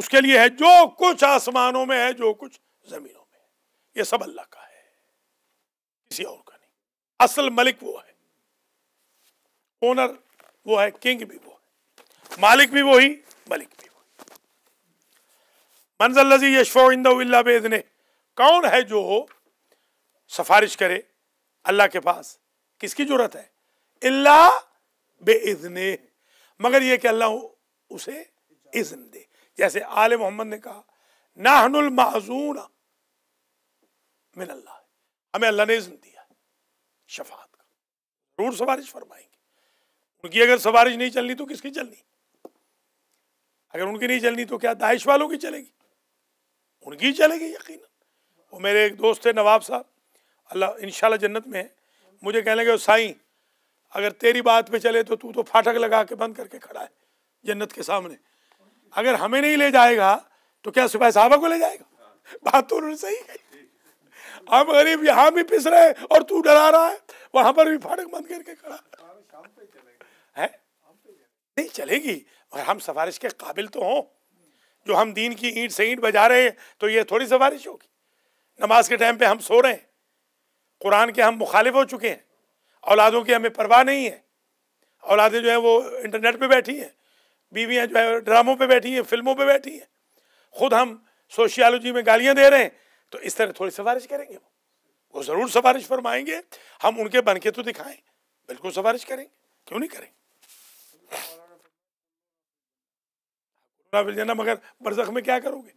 उसके लिए है जो कुछ आसमानों में है जो कुछ जमीनों में है ये सब अल्लाह का है किसी और का नहीं असल मलिक वो है ओनर वो है किंग भी वो है मालिक भी वो ही मलिक भी वही मंजल लजी यशो इंदा बेदने कौन है जो हो सफारिश करे अल्लाह के पास किसकी जरूरत है इल्ला बेदने मगर ये कि अल्लाह उसे इज्न दे जैसे आले मोहम्मद ने कहा नाहनुल माजून मिन अल्लाह हमें अल्लाह ने इज्न दिया शफात का जरूर सफारिश फरमाएंगे उनकी अगर सवारी नहीं चलनी तो किसकी चलनी अगर उनकी नहीं चलनी तो क्या दाइश वालों की चलेगी उनकी चलेगी यकीन वो मेरे एक दोस्त थे नवाब साहब अल्लाह इन जन्नत में है मुझे कहने लगे साई अगर तेरी बात पे चले तो तू तो फाटक लगा के बंद करके खड़ा है जन्नत के सामने अगर हमें नहीं ले जाएगा तो क्या सुबह साहबा को ले जाएगा बात तो उन्होंने सही कही हम गरीब यहाँ भी पिस रहे हैं और तू डरा रहा है वहां पर भी फाटक बंद करके खड़ा है है नहीं चलेगी और हम सफारिश के काबिल तो हों जो हम दीन की ईंट से ईंट बजा रहे हैं तो ये थोड़ी सिफारिश होगी नमाज के टाइम पे हम सो रहे हैं कुरान के हम मुखालिफ हो चुके हैं औलादों की हमें परवाह नहीं है औलादें जो हैं वो इंटरनेट पे बैठी हैं बीवियाँ जो है ड्रामों पे बैठी हैं फिल्मों पे बैठी हैं खुद हम सोशियालोजी में गालियाँ दे रहे हैं तो इस तरह थोड़ी सिफारिश करेंगे वो वो ज़रूर सफारिश फरमाएंगे हम उनके बन के तो दिखाएँ बिल्कुल सिफारिश करेंगे क्यों नहीं करेंगे फिल हाँ, जाना मगर बरसख में क्या करोगे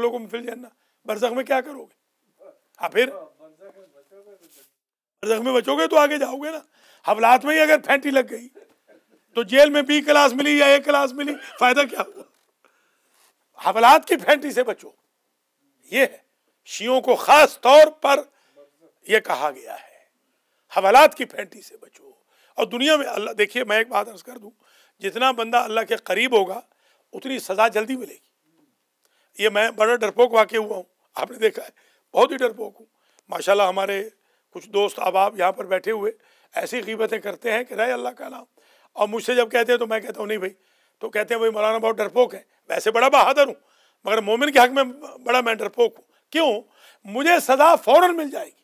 लोगों को फिल जाना बरसख में क्या करोगे हाँ फिर बरसख में बचोगे तो आगे जाओगे ना हवलात में ही अगर फैंटी लग गई तो जेल में बी क्लास मिली या ए क्लास मिली फायदा क्या हुआ हवलात की फैंटी से बचो ये है शियों को खास तौर पर यह कहा गया है हवलात की फैंटी से बचो और दुनिया में अल्लाह देखिए मैं एक बात अर्ज कर दूँ जितना बंदा अल्लाह के करीब होगा उतनी सज़ा जल्दी मिलेगी ये मैं बड़ा डरपोक वाक्य हुआ हूँ आपने देखा है बहुत ही डरपोक हूँ माशाल्लाह हमारे कुछ दोस्त अब आप यहाँ पर बैठे हुए ऐसी कीमतें करते हैं कि रहे अल्लाह का नाम और मुझसे जब कहते हैं तो मैं कहता हूँ नहीं भाई तो कहते हैं भाई मौलाना बहुत डरपोक है वैसे बड़ा बहादुर हूँ मगर मोमिन के हक में बड़ा मैं डरपोक हूँ क्यों मुझे सजा फ़ौर मिल जाएगी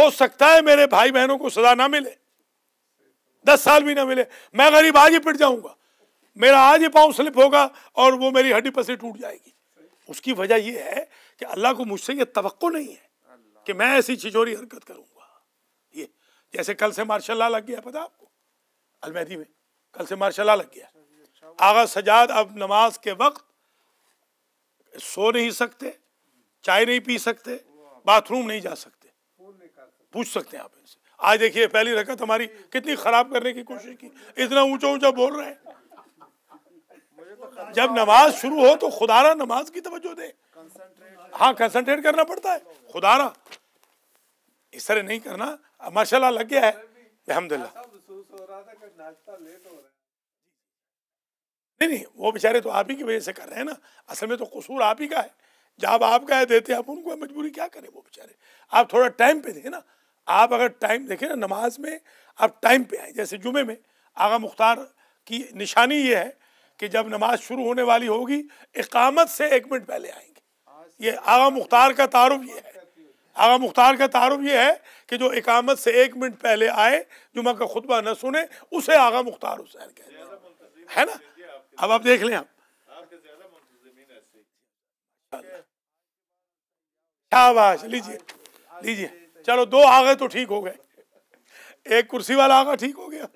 हो सकता है मेरे भाई बहनों को सजा ना मिले दस साल भी ना मिले मैं गरीब आज ही पिट जाऊंगा मेरा आज ही पाँव स्लिप होगा और वो मेरी हड्डी पसी टूट जाएगी उसकी वजह ये है कि अल्लाह को मुझसे ये तो नहीं है कि मैं ऐसी छिचोरी हरकत करूंगा ये जैसे कल से मार्शल लग गया पता आपको अलमेदी में कल से मार्शाला लग गया आगा सजाद अब नमाज के वक्त सो नहीं सकते चाय नहीं पी सकते बाथरूम नहीं जा सकते पूछ सकते हैं आप इनसे आज देखिए पहली रकत हमारी कितनी खराब करने की कोशिश की इतना ऊंचा ऊंचा बोल रहे हैं जब नमाज शुरू हो तो खुदारा नमाज की तवज्जो दे हाँ कंसंट्रेट करना पड़ता है खुदारा इस तरह नहीं करना माशाल्लाह लग गया है अलहमदिल्ला नहीं नहीं वो बेचारे तो आप ही की वजह से कर रहे हैं ना असल में तो कसूर आप ही का है जब आपका है देते आप उनको मजबूरी क्या करें वो बेचारे आप थोड़ा टाइम पे दें ना आप अगर टाइम देखें ना नमाज में आप टाइम पे आए जैसे जुमे में आगा मुख्तार की निशानी ये है कि जब नमाज शुरू होने वाली होगी इकामत से एक मिनट पहले आएंगे ये आगा मुख्तार का तारुफ ये है आगा मुख्तार का तारुफ ये है कि जो इकामत से एक मिनट पहले आए जुमा का खुतबा न सुने उसे आगा मुख्तार हुसैन कहते हैं है ना अब आप देख लें आप लीजिए लीजिए चलो दो आ गए तो ठीक हो गए एक कुर्सी वाला आगा ठीक हो गया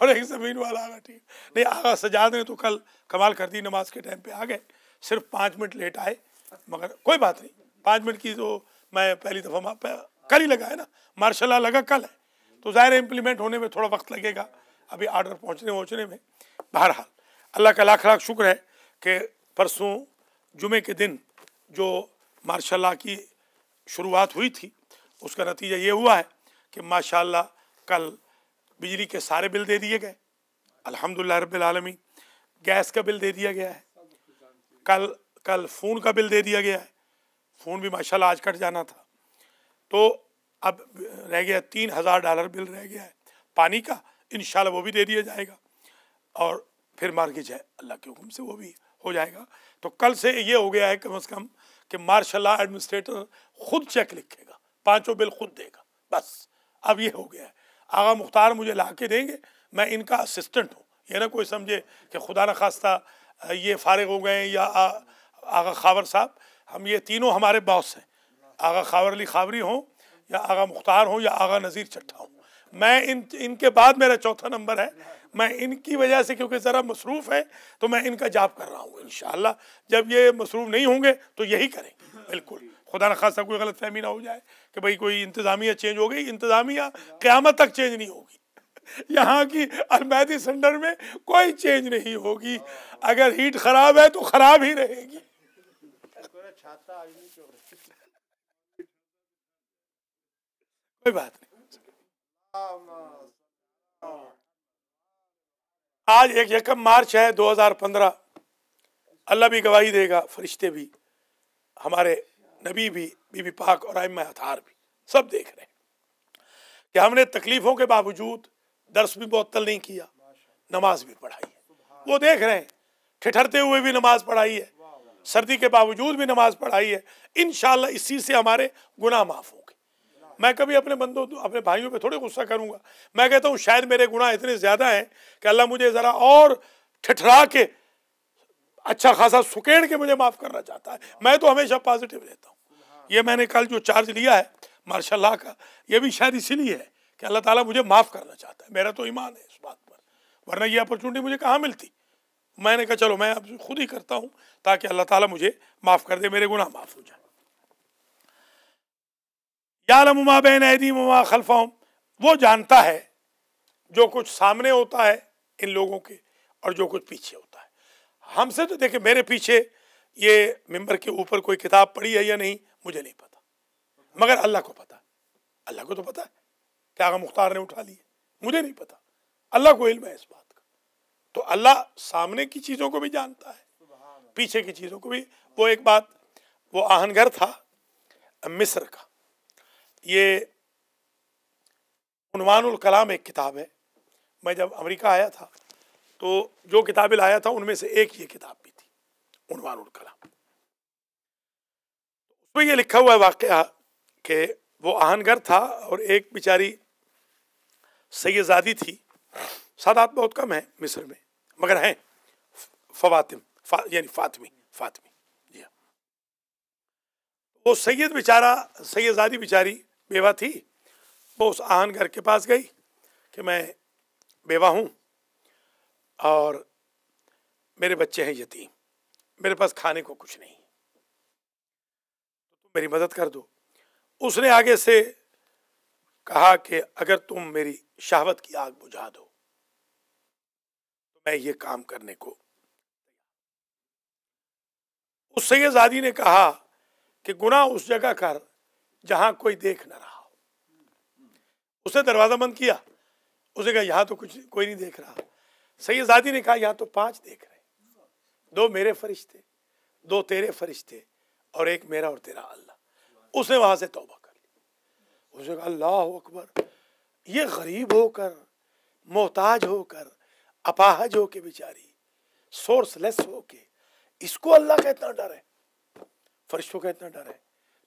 और एक ज़मीन वाला आगा ठीक नहीं आगा सजा दें तो कल कमाल कर दी नमाज के टाइम पे आ गए सिर्फ पाँच मिनट लेट आए मगर कोई बात नहीं पाँच मिनट की तो मैं पहली दफ़ा कल ही लगा है ना मार्शाला लगा कल है तो ज़ाहिर इम्प्लीमेंट होने में थोड़ा वक्त लगेगा अभी आर्डर पहुँचने पहुँचने में बहरहाल अल्लाह का लाख लाख शुक्र है कि परसों जुमे के दिन जो मार्शाला की शुरुआत हुई थी उसका नतीजा ये हुआ है कि माशाल्लाह कल बिजली के सारे बिल दे दिए गए अल्हम्दुलिल्लाह रबालमी गैस का बिल दे दिया गया है कल कल फ़ोन का बिल दे दिया गया है फ़ोन भी माशाल्लाह आज कट जाना था तो अब रह गया तीन हज़ार डॉलर बिल रह गया है पानी का इन वो भी दे दिया जाएगा और फिर मार्केज है अल्लाह के हुक्म से वो भी हो जाएगा तो कल से ये हो गया है कम अज़ कम कि मार्शल एडमिनिस्ट्रेटर ख़ुद चेक लिखेगा पांचों बिल खुद देगा बस अब ये हो गया है आगा मुख्तार मुझे ला के देंगे मैं इनका असिस्टेंट हूँ ये ना कोई समझे कि खुदा न खास्ता ये फारग हो गए या आ, आगा खावर साहब हम ये तीनों हमारे बॉस हैं आगा खावर अली खावरी हों या आगा मुख्तार हों या आगा नज़ीर चट्टा हों मैं इन इनके बाद मेरा चौथा नंबर है मैं इनकी वजह से क्योंकि ज़रा मसरूफ़ है तो मैं इनका जाप कर रहा हूँ इन जब ये मसरूफ़ नहीं होंगे तो यही करेंगे बिल्कुल खुदा ना खासा कोई गलत फहमी ना हो जाए कि भाई कोई इंतज़ामिया चेंज हो गई इंतज़ामिया क़्यामत तक चेंज नहीं होगी यहाँ की अलमैदी सेंटर में कोई चेंज नहीं होगी अगर हीट ख़राब है तो ख़राब ही रहेगी कोई बात नहीं आज एक यकम मार्च है 2015 अल्लाह भी गवाही देगा फरिश्ते भी हमारे नबी भी बीबी पाक और आम हथार भी सब देख रहे हैं कि हमने तकलीफ़ों के बावजूद दर्स भी मुअत्तल नहीं किया नमाज भी पढ़ाई है वो देख रहे हैं ठिठरते हुए भी नमाज पढ़ाई है सर्दी के बावजूद भी नमाज पढ़ाई है इन इसी से हमारे गुनाह माफ़ होंगे मैं कभी अपने बंदों अपने भाइयों पे थोड़े गुस्सा करूंगा मैं कहता हूँ शायद मेरे गुनाह इतने ज़्यादा हैं कि अल्लाह मुझे ज़रा और ठिठरा के अच्छा खासा सुकेड़ के मुझे माफ़ करना चाहता है मैं तो हमेशा पॉजिटिव रहता हूँ ये मैंने कल जो चार्ज लिया है मार्शल का ये भी शायद इसीलिए है कि अल्लाह ताला मुझे माफ़ करना चाहता है मेरा तो ईमान है इस बात पर वरना ये अपॉर्चुनिटी मुझे कहाँ मिलती मैंने कहा चलो मैं अब खुद ही करता हूँ ताकि अल्लाह ताला मुझे माफ़ कर दे मेरे गुनाह माफ़ हो जाए यालम उमा बैन ऐदीम उमा खलफाम वो जानता है जो कुछ सामने होता है इन लोगों के और जो कुछ पीछे होता है हमसे तो देखे मेरे पीछे ये मेम्बर के ऊपर कोई किताब पढ़ी है या नहीं मुझे नहीं पता मगर अल्लाह को पता अल्लाह को तो पता है कि आगा मुख्तार ने उठा लिए मुझे नहीं पता अल्लाह को इल्म है इस बात का तो अल्लाह सामने की चीज़ों को भी जानता है पीछे की चीज़ों को भी वो एक बात वो आहनगर था मिस्र का ये कलाम एक किताब है मैं जब अमेरिका आया था तो जो किताबें लाया था उनमें से एक ये किताब भी थी उनवानुल कलाम तो ये लिखा हुआ है वाक़ कि वो आहनगर था और एक बेचारी सैदादी थी सादात बहुत कम है मिस्र में मगर हैं फवातिम फा, यानी फातमी फातमी जी हाँ। वो सैयद बेचारा सैदादी बेचारी बेवा थी वो उस आहन घर के पास गई कि मैं बेवा हूँ और मेरे बच्चे हैं यतीम मेरे पास खाने को कुछ नहीं मेरी मदद कर दो उसने आगे से कहा कि अगर तुम मेरी शहावत की आग बुझा दो तो मैं ये काम करने को उस सैदादी ने कहा कि गुना उस जगह कर जहां कोई देख ना रहा हो उसने दरवाजा बंद किया उसने कहा यहां तो कुछ कोई नहीं देख रहा सैयद ने कहा यहां तो पांच देख रहे दो मेरे फरिश्ते दो तेरे फरिश्ते और एक मेरा और तेरा अल्लाह उसने वहां से तोबा कर ली उसने कहा अल्लाह अकबर ये गरीब होकर मोहताज होकर अपाहज हो के बेचारी सोर्सलेस हो के इसको अल्लाह का इतना डर है फरिश्तों का इतना डर है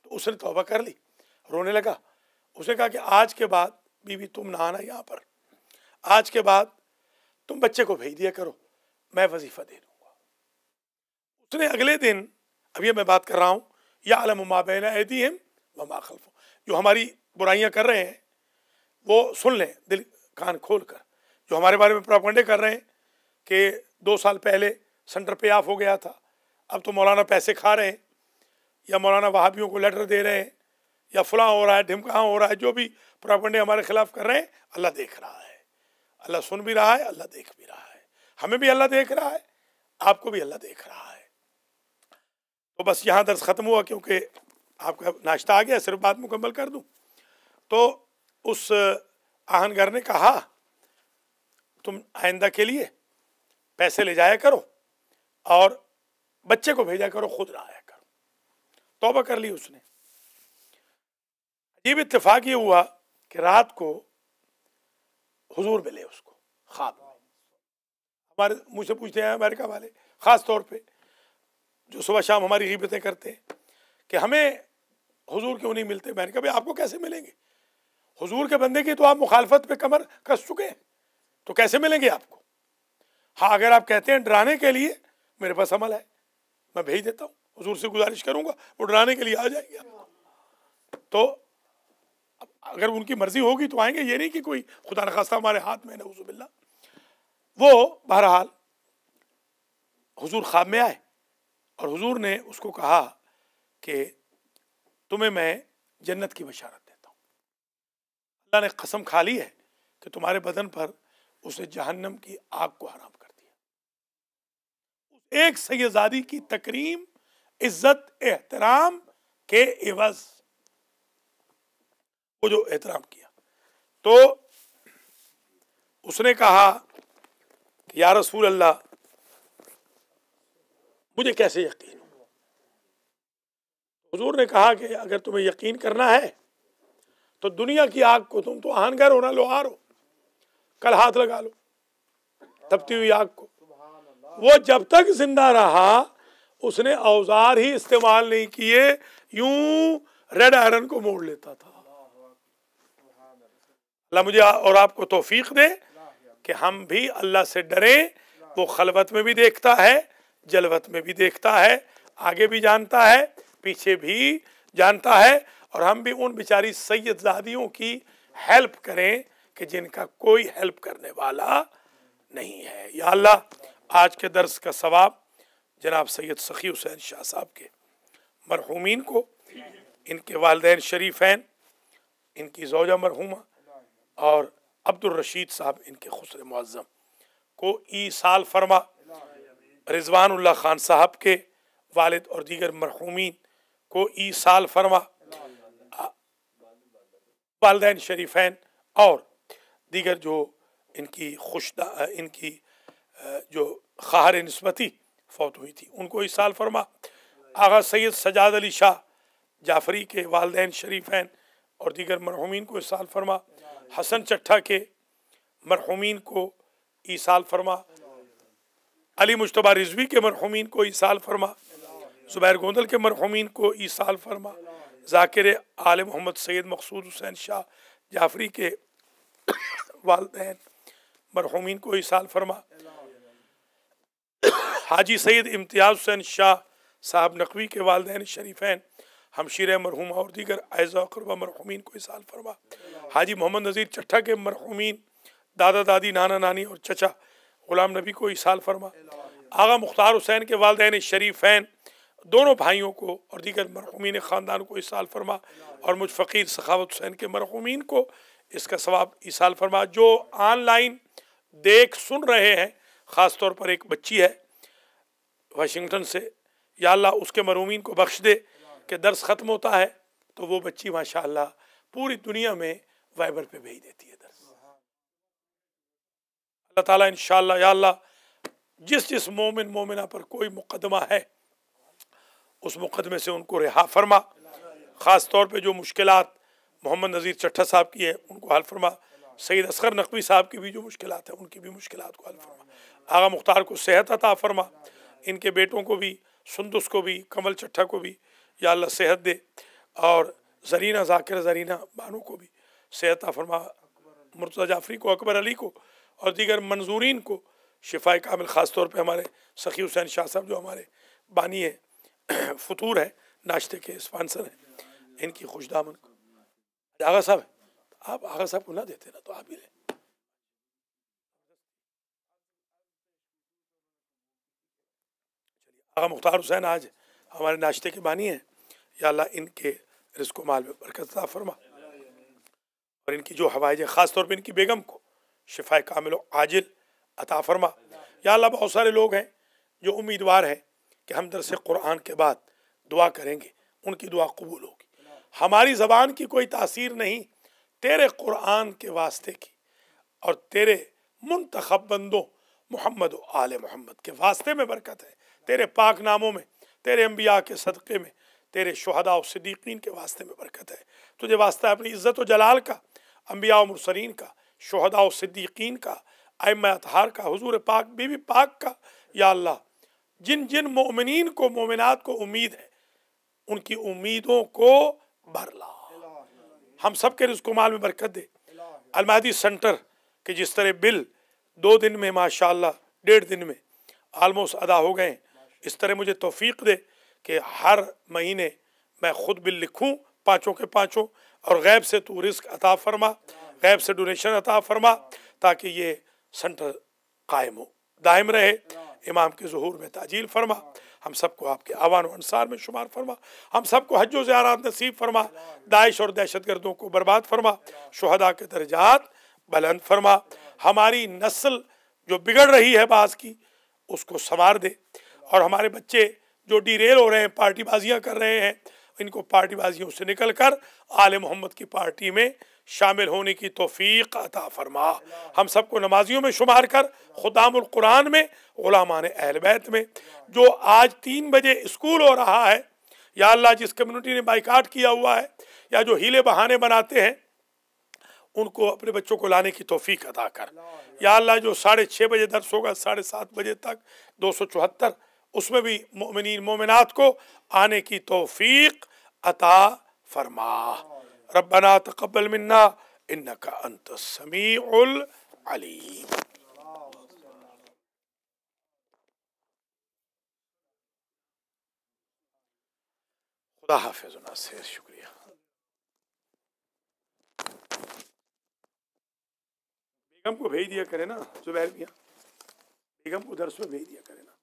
तो उसने तोबा कर ली रोने लगा उसने कहा कि आज के बाद बीबी तुम ना आना यहाँ पर आज के बाद तुम बच्चे को भेज दिया करो मैं वजीफा दे दूंगा उसने अगले दिन अब ये मैं बात कर रहा हूँ या आलम माबैन ऐदी हम ममा खलफ जो हमारी बुराइयाँ कर रहे हैं वो सुन लें दिल कान खोल कर जो हमारे बारे में प्रोपगंडे कर रहे हैं कि दो साल पहले सेंटर पे ऑफ हो गया था अब तो मौलाना पैसे खा रहे हैं या मौलाना वहाबियों को लेटर दे रहे हैं या फलां हो रहा है ढिमका हो रहा है जो भी प्रोपगंडे हमारे खिलाफ कर रहे हैं अल्लाह देख रहा है अल्लाह सुन भी रहा है अल्लाह देख भी रहा है हमें भी अल्लाह देख रहा है आपको भी अल्लाह देख रहा है तो बस यहाँ दर्ज ख़त्म हुआ क्योंकि आपका नाश्ता आ गया सिर्फ बात मुकम्मल कर दूँ तो उस आहनगर ने कहा तुम आइंदा के लिए पैसे ले जाया करो और बच्चे को भेजा करो खुद रहा आया करो तोबा कर ली उसने अजीब इतफाक ये हुआ कि रात को हुजूर मिले उसको खाब हमारे मुझसे पूछते हैं अमेरिका वाले ख़ास तौर पे जो सुबह शाम हमारी गिबतें करते हैं कि हमें हुजूर क्यों नहीं मिलते मैंने कहा भाई आपको कैसे मिलेंगे हुजूर के बंदे की तो आप मुखालफत पे कमर कस चुके हैं तो कैसे मिलेंगे आपको हाँ अगर आप कहते हैं डराने के लिए मेरे पास अमल है मैं भेज देता हूँ हुजूर से गुजारिश करूँगा वो डराने के लिए आ जाएंगे आपको तो अगर उनकी मर्जी होगी तो आएंगे ये नहीं कि कोई खुदा नखास्ता हमारे हाथ में नवजुबिल्ला वो बहरहाल हुजूर ख्वाब में आए और हुजूर ने उसको कहा कि तुम्हें मैं जन्नत की बशारत देता हूँ अल्लाह ने कसम खा ली है कि तुम्हारे बदन पर उसे जहन्नम की आग को हराम कर दिया एक सैदादी की तकरीम इज्जत एहतराम के एवज वो जो एहतराम किया तो उसने कहा कि या रसूल अल्लाह मुझे कैसे यकीन हो हजूर ने कहा कि अगर तुम्हें यकीन करना है तो दुनिया की आग को तुम तो आहनगर होना लोहार हो कल हाथ लगा लो तपती हुई आग को वो जब तक जिंदा रहा उसने औजार ही इस्तेमाल नहीं किए यूं रेड आयरन को मोड़ लेता था अल्लाह मुझे और आपको तोफीक दे कि हम भी अल्लाह से डरें वो खलबत में भी देखता है जलवत में भी देखता है आगे भी जानता है पीछे भी जानता है और हम भी उन बेचारी सैदजादियों की हेल्प करें कि जिनका कोई हेल्प करने वाला नहीं है या अल्लाह आज के दर्स का सवाब जनाब सैयद सखी हुसैन शाह साहब के मरहूमिन को इनके वालदेन हैं इनकी जोजा मरहूमा और अब्दुलरशीद साहब इनके खुसर मुआज़म को ई साल फरमा रिजवानुल्ला खान साहब के वालद और दीगर मरहूमिन को ई साल फरमा वालदेन शरीफैन और दीगर जो इनकी खुशदा इनकी जो खार नस्बती फौत हुई थी उनको ई साल फरमा आगा सैद सजाद अली शाह जाफरी के वालदेन शरीफैन और दीगर मरहूमिन को इस साल फरमा हसन चट्ठा के मरहूमिन को ई साल फरमा अली मुशतबा रिजवी के मरहुमीन को ईसाल फरमा ज़ुबैर गोंदल के मरहुमीन को ईसाल फरमा जाकिर आल मोहम्मद सैद मकसूद हुसैन शाह जाफरी के वालदेन मरहुमीन को ईसाल फरमा हाजी सैद इम्तियाज़ हुसैन शाह साहब नकवी के वालदेन शरीफैन हमशीर मरहूम और दीगर आयज़ा अकरबा मरहूमिन को ईसाल फरमा हाजी मोहम्मद नज़ीर चट्ठा के मरहुमीन दादा दादी नाना नानी और चचा ग़ुलाम नबी को इसाल फरमा आगा मुख्तार हुसैन के वालदेन शरीफैन दोनों भाइयों को और दीगर मरहूमिन ख़ानदान को इसाल फरमा और मुझ फ़कीर सखावत हुसैन के मरहूमिन को इसका सवाब इसाल फरमा जो ऑनलाइन देख सुन रहे हैं ख़ास तौर पर एक बच्ची है वाशिंगटन से या उसके मरूमिन को बख्श दे कि दर्स ख़त्म होता है तो वो बच्ची माशा पूरी दुनिया में वाइबर पर भेज देती है ताला इन अल्लाह जिस जिस मोमिन मोमिना पर कोई मुकदमा है उस मुकदमे से उनको रिहा फरमा ख़ास तौर पर जो मुश्किल मोहम्मद नज़ीर चट्ठा साहब की है उनको हल फरमा सैद असगर नकवी साहब की भी जो मुश्किल है उनकी भी मुश्किल को हल फरमा आगा मुख्तार को सेहत अता फरमा इनके बेटों को भी सुंदस को भी कमल चट्ठा को भी या अल्लाह सेहत दे और जरीना जाकिर जरीना बानो को भी सेहत फरमा मुर्तज़ा जाफरी को अकबर अली को और दीगर मंजूरीन को शिफा कामिल ख़ास तौर पर हमारे सखी हुसैन शाह साहब जो हमारे बानी है फतूर है नाश्ते के स्पॉन्सर हैं इनकी खुशदाम को आगा साहब आप आगा साहब को ना देते ना तो आप ही लें आगा मुख्तार हुसैन आज हमारे नाश्ते के बानी हैं या अल्लाह इनके रिस्को माल में बरकत फरमा और इनकी जो हवाई ख़ास तौर पर इनकी बेगम को शिफा कामिल आजिल अता फरमा या अल्लाह बहुत सारे लोग हैं जो उम्मीदवार हैं कि हम दरस कुरान के बाद दुआ करेंगे उनकी दुआ कबूल होगी हमारी ज़बान की कोई तासीर नहीं तेरे कुरान के वास्ते की और तेरे मुंतखब बंदों मोहम्मद आल मोहम्मद के वास्ते में बरकत है तेरे पाक नामों में तेरे अम्बिया के सदक़े में तेरे शहदा सदीकिन के वास्ते में बरकत है तुझे वास्ता है अपनी इज़्ज़त व जलाल का अम्बिया मसरीन का शहदा सिद्दीकीन का अम अतहार का हजूर पाक बीबी पाक का या अल्लाह जिन जिन मोमिन को मोमिनत को उम्मीद है उनकी उम्मीदों को ला हम सब के रिस्क माल में बरकत दे अलमादी सेंटर के जिस तरह बिल दो दिन में माशाल्लाह डेढ़ दिन में आलमोस्ट अदा हो गए इस तरह मुझे तोफीक दे कि हर महीने मैं ख़ुद बिल लिखूँ पाँचों के पाँचों और गैब से तू रिस्क अता फरमा गैब से डोनेशन अता फरमा ताकि ये सेंटर कायम हो दायम रहे इमाम के जहूर में ताजील फरमा हम सबको आपके आवान अनसार में शुमार फरमा हम सबको हजो व ज़्यारात नसीब फरमा दाइश और दहशत गर्दों को बर्बाद फरमा शहदा के दर्जात बुलंद फरमा हमारी नस्ल जो बिगड़ रही है बास की उसको संवार दे और हमारे बच्चे जो डीरेल हो रहे हैं पार्टीबाजियाँ कर रहे हैं इनको पार्टीबाजियों से निकल कर आल मोहम्मद की पार्टी में शामिल होने की तोफ़ी अता फरमा हम सबको नमाजियों में शुमार कर क़ुरान में ग़ुलामान अहलबैत में जो आज तीन बजे स्कूल हो रहा है या अल्लाह जिस कम्युनिटी ने बाइकाट किया हुआ है या जो हीले बहाने बनाते हैं उनको अपने बच्चों को लाने की तोफ़ी अदा कर या अल्लाह जो साढ़े छः बजे दर्श होगा साढ़े सात बजे तक दो सौ चौहत्तर उसमें भी मोमिन मोमिनत को आने की तोफ़ी अता फरमा ربنا تقبل منا انك انت السميع العليم خدا حافظ و ناصر شکریہ بیگم کو بھیج دیا کرے نا زبیر بیا بیگم کو درس میں بھیج دیا کرے نا